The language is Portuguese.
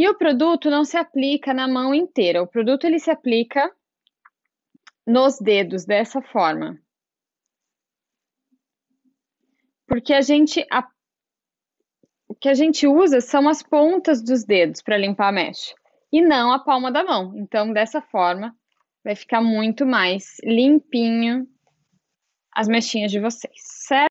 E o produto não se aplica na mão inteira. O produto ele se aplica nos dedos dessa forma. Porque a gente a, o que a gente usa são as pontas dos dedos para limpar a mecha e não a palma da mão. Então, dessa forma, vai ficar muito mais limpinho as mechinhas de vocês, certo?